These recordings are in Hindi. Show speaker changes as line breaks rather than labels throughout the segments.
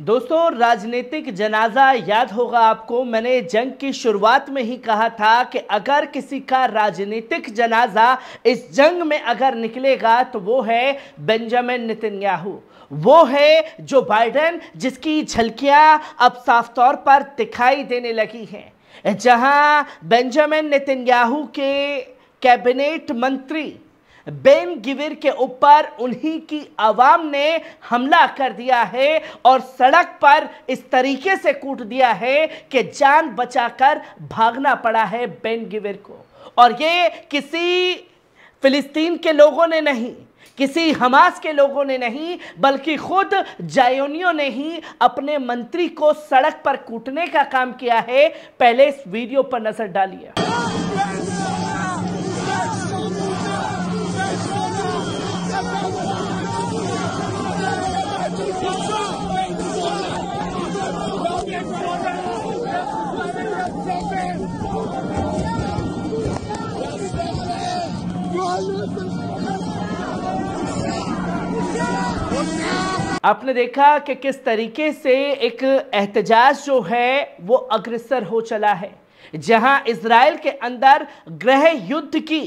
दोस्तों राजनीतिक जनाजा याद होगा आपको मैंने जंग की शुरुआत में ही कहा था कि अगर किसी का राजनीतिक जनाजा इस जंग में अगर निकलेगा तो वो है बेंजामिन नितिन्याहू वो है जो बाइडेन जिसकी झलकियां अब साफ तौर पर दिखाई देने लगी हैं जहां बेंजामिन नितिन्याहू के कैबिनेट मंत्री बेन गिविर के ऊपर उन्हीं की आवाम ने हमला कर दिया है और सड़क पर इस तरीके से कूट दिया है कि जान बचाकर भागना पड़ा है बेन गिविर को और ये किसी फिलिस्तीन के लोगों ने नहीं किसी हमास के लोगों ने नहीं बल्कि खुद जायोनियों ने ही अपने मंत्री को सड़क पर कूटने का काम किया है पहले इस वीडियो पर नजर डालिए आपने देखा कि किस तरीके से एक एहतजाज जो है वो अग्रसर हो चला है जहां इसराइल के अंदर ग्रह युद्ध की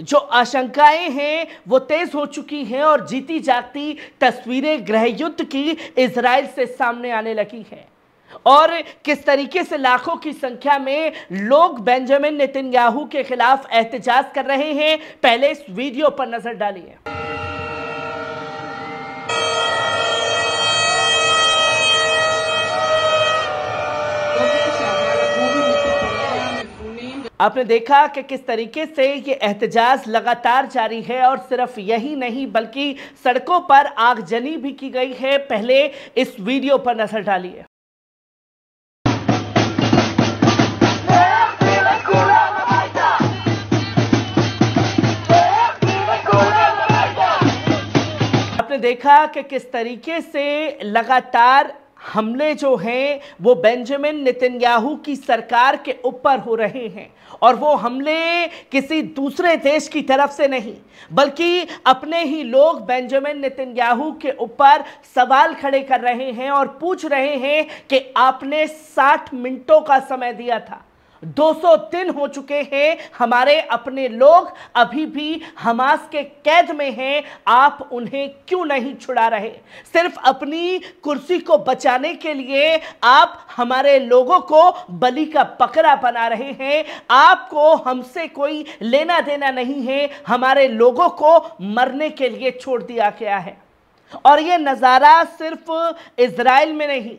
जो आशंकाएं हैं वो तेज हो चुकी हैं और जीती जाती तस्वीरें ग्रह युद्ध की इसराइल से सामने आने लगी हैं और किस तरीके से लाखों की संख्या में लोग बेंजामिन याहू के खिलाफ एहतजाज कर रहे हैं पहले इस वीडियो पर नजर डालिए आपने देखा कि किस तरीके से ये एहतजाज लगातार जारी है और सिर्फ यही नहीं बल्कि सड़कों पर आगजनी भी की गई है पहले इस वीडियो पर नजर डालिए देखा कि किस तरीके से लगातार हमले जो हैं वो बेंजामिन नितिनयाहू की सरकार के ऊपर हो रहे हैं और वो हमले किसी दूसरे देश की तरफ से नहीं बल्कि अपने ही लोग बेंजामिन नितिनयाहू के ऊपर सवाल खड़े कर रहे हैं और पूछ रहे हैं कि आपने 60 मिनटों का समय दिया था 203 हो चुके हैं हमारे अपने लोग अभी भी हमास के कैद में हैं आप उन्हें क्यों नहीं छुड़ा रहे सिर्फ अपनी कुर्सी को बचाने के लिए आप हमारे लोगों को बलि का पकड़ा बना रहे हैं आपको हमसे कोई लेना देना नहीं है हमारे लोगों को मरने के लिए छोड़ दिया गया है और यह नज़ारा सिर्फ इसराइल में नहीं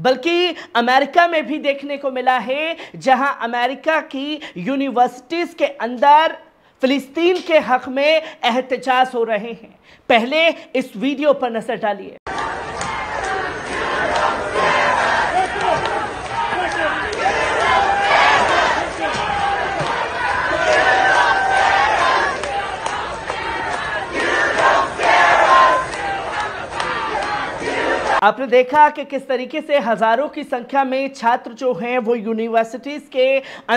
बल्कि अमेरिका में भी देखने को मिला है जहां अमेरिका की यूनिवर्सिटीज़ के अंदर फ़िलिस्तीन के हक़ में एहतजाज हो रहे हैं पहले इस वीडियो पर नज़र डालिए आपने देखा कि किस तरीके से हज़ारों की संख्या में छात्र जो हैं वो यूनिवर्सिटीज़ के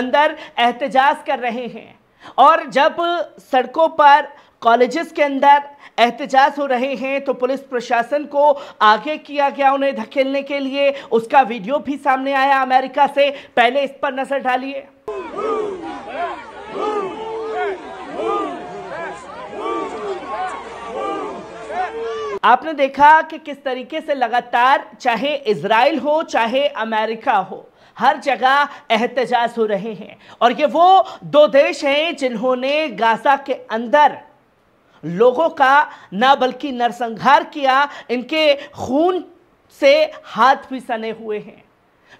अंदर एहतजाज कर रहे हैं और जब सड़कों पर कॉलेजेस के अंदर एहतजाज हो रहे हैं तो पुलिस प्रशासन को आगे किया गया उन्हें धकेलने के लिए उसका वीडियो भी सामने आया अमेरिका से पहले इस पर नज़र डालिए आपने देखा कि किस तरीके से लगातार चाहे इसराइल हो चाहे अमेरिका हो हर जगह एहतजाज हो रहे हैं और ये वो दो देश हैं जिन्होंने गाजा के अंदर लोगों का ना बल्कि नरसंहार किया इनके खून से हाथ भी सने हुए हैं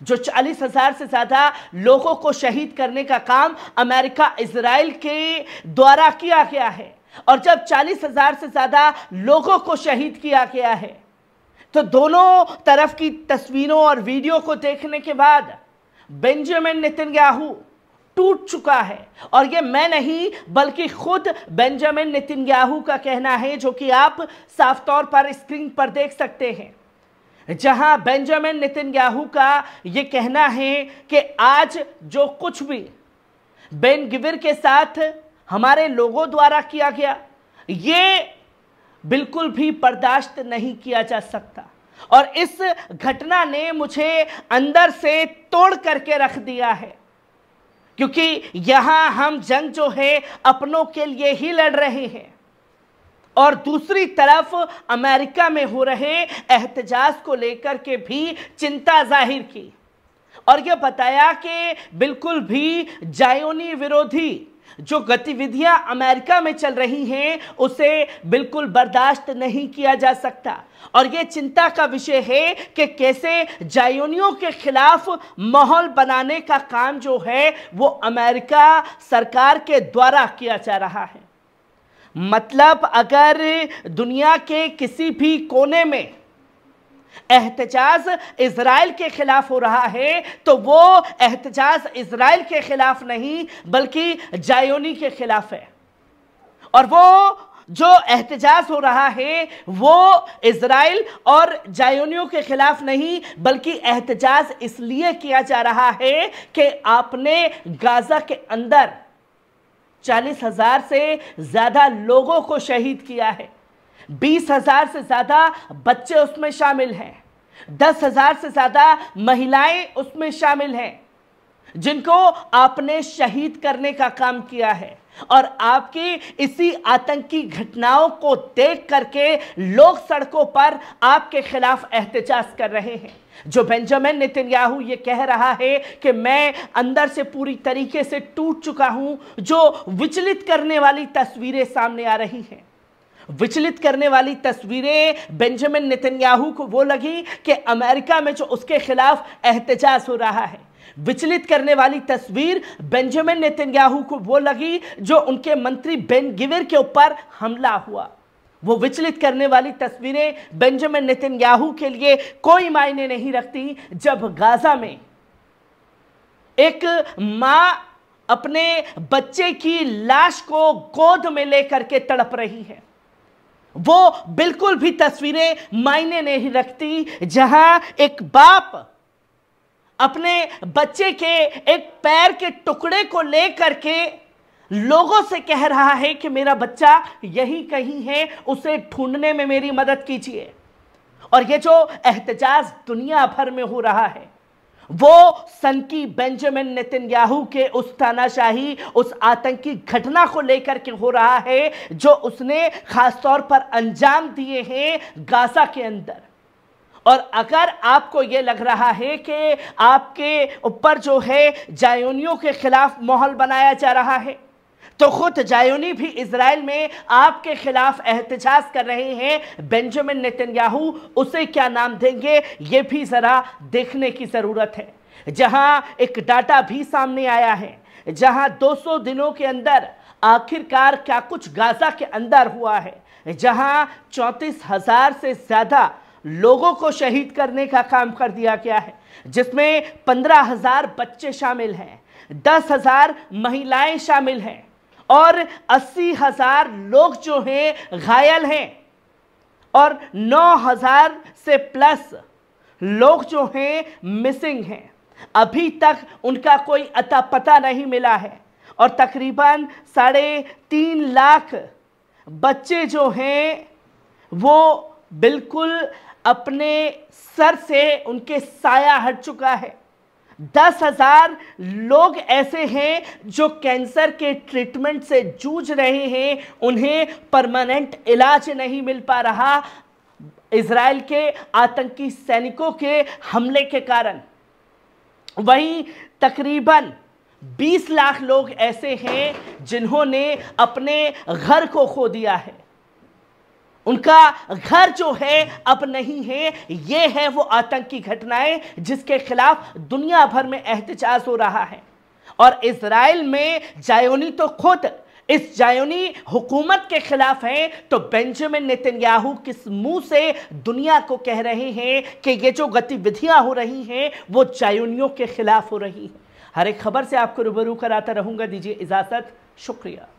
जो चालीस हजार से ज़्यादा लोगों को शहीद करने का काम अमेरिका इसराइल के द्वारा किया गया है और जब चालीस हजार से ज़्यादा लोगों को शहीद किया गया है तो दोनों तरफ की तस्वीरों और वीडियो को देखने के बाद बेंजामिन नितिनयाहू टूट चुका है और ये मैं नहीं बल्कि खुद बेंजामिन नितिनयाहू का कहना है जो कि आप साफ तौर पर स्क्रीन पर देख सकते हैं जहां बेंजामिन नितिनयाहू का ये कहना है कि आज जो कुछ भी बेन गिविर के साथ हमारे लोगों द्वारा किया गया ये बिल्कुल भी बर्दाश्त नहीं किया जा सकता और इस घटना ने मुझे अंदर से तोड़ करके रख दिया है क्योंकि यहाँ हम जंग जो है अपनों के लिए ही लड़ रहे हैं और दूसरी तरफ अमेरिका में हो रहे एहतजाज को लेकर के भी चिंता जाहिर की और यह बताया कि बिल्कुल भी जायोनी विरोधी जो गतिविधियां अमेरिका में चल रही हैं उसे बिल्कुल बर्दाश्त नहीं किया जा सकता और ये चिंता का विषय है कि कैसे जायोनियों के खिलाफ माहौल बनाने का काम जो है वो अमेरिका सरकार के द्वारा किया जा रहा है मतलब अगर दुनिया के किसी भी कोने में एहतजाज इसराइल के खिलाफ हो रहा है तो वो एहतजाज इसराइल के खिलाफ नहीं बल्कि जायोनी के खिलाफ है और वो जो एहतजाज हो रहा है वो इसराइल और जायोनियों के खिलाफ नहीं बल्कि एहतजाज इसलिए किया जा रहा है कि आपने गाजा के अंदर चालीस हजार से ज़्यादा लोगों को शहीद किया है बीस हजार से ज़्यादा बच्चे उसमें शामिल हैं दस हजार से ज़्यादा महिलाएं उसमें शामिल हैं जिनको आपने शहीद करने का काम किया है और आपकी इसी आतंकी घटनाओं को देख करके लोग सड़कों पर आपके खिलाफ एहतजाज कर रहे हैं जो बेंजामिन नितिनयाहू ये कह रहा है कि मैं अंदर से पूरी तरीके से टूट चुका हूं जो विचलित करने वाली तस्वीरें सामने आ रही हैं विचलित करने वाली तस्वीरें बेंजामिन नितिनयाहू को वो लगी कि अमेरिका में जो उसके खिलाफ एहतजाज हो रहा है विचलित करने वाली तस्वीर बेंजामिन नितिनयाहू को वो लगी जो उनके मंत्री बेन गिवर के ऊपर हमला हुआ वो विचलित करने वाली तस्वीरें बेंजामिन नितिनयाहू के लिए कोई मायने नहीं रखती जब गाजा में एक मां अपने बच्चे की लाश को गोद में लेकर के तड़प रही है वो बिल्कुल भी तस्वीरें मायने नहीं रखती जहां एक बाप अपने बच्चे के एक पैर के टुकड़े को लेकर के लोगों से कह रहा है कि मेरा बच्चा यही कहीं है उसे ढूंढने में मेरी मदद कीजिए और ये जो एहतजाज दुनिया भर में हो रहा है वो सनकी बेंजामिन नितिनयाहू के उस तानाशाही उस आतंकी घटना को लेकर के हो रहा है जो उसने खास तौर पर अंजाम दिए हैं गाजा के अंदर और अगर आपको ये लग रहा है कि आपके ऊपर जो है जायोनियों के खिलाफ माहौल बनाया जा रहा है तो खुद जायोनी भी इसराइल में आपके खिलाफ एहतजाज कर रहे हैं बेंजामिन नितिनयाहू उसे क्या नाम देंगे ये भी ज़रा देखने की ज़रूरत है जहां एक डाटा भी सामने आया है जहां 200 दिनों के अंदर आखिरकार क्या कुछ गाजा के अंदर हुआ है जहां चौंतीस हज़ार से ज़्यादा लोगों को शहीद करने का काम कर दिया गया है जिसमें पंद्रह हज़ार बच्चे शामिल हैं दस हज़ार महिलाएं शामिल हैं और अस्सी हज़ार लोग जो हैं घायल हैं और नौ हज़ार से प्लस लोग जो हैं मिसिंग हैं अभी तक उनका कोई अता पता नहीं मिला है और तकरीबन साढ़े तीन लाख बच्चे जो हैं वो बिल्कुल अपने सर से उनके साया हट चुका है दस हजार लोग ऐसे हैं जो कैंसर के ट्रीटमेंट से जूझ रहे हैं उन्हें परमानेंट इलाज नहीं मिल पा रहा इसराइल के आतंकी सैनिकों के हमले के कारण वहीं तकरीबन 20 लाख लोग ऐसे हैं जिन्होंने अपने घर को खो दिया है उनका घर जो है अब नहीं है ये है वो आतंकी घटनाएं जिसके खिलाफ दुनिया भर में एहतजाज हो रहा है और इसराइल में जायोनी तो खुद इस जायोनी हुकूमत के खिलाफ हैं तो बेंजामिन नितिनयाहू किस मुंह से दुनिया को कह रहे हैं कि ये जो गतिविधियां हो रही हैं वो जायोनियों के खिलाफ हो रही हैं हर एक खबर से आपको रूबरू कराता रहूंगा दीजिए इजाज़त शुक्रिया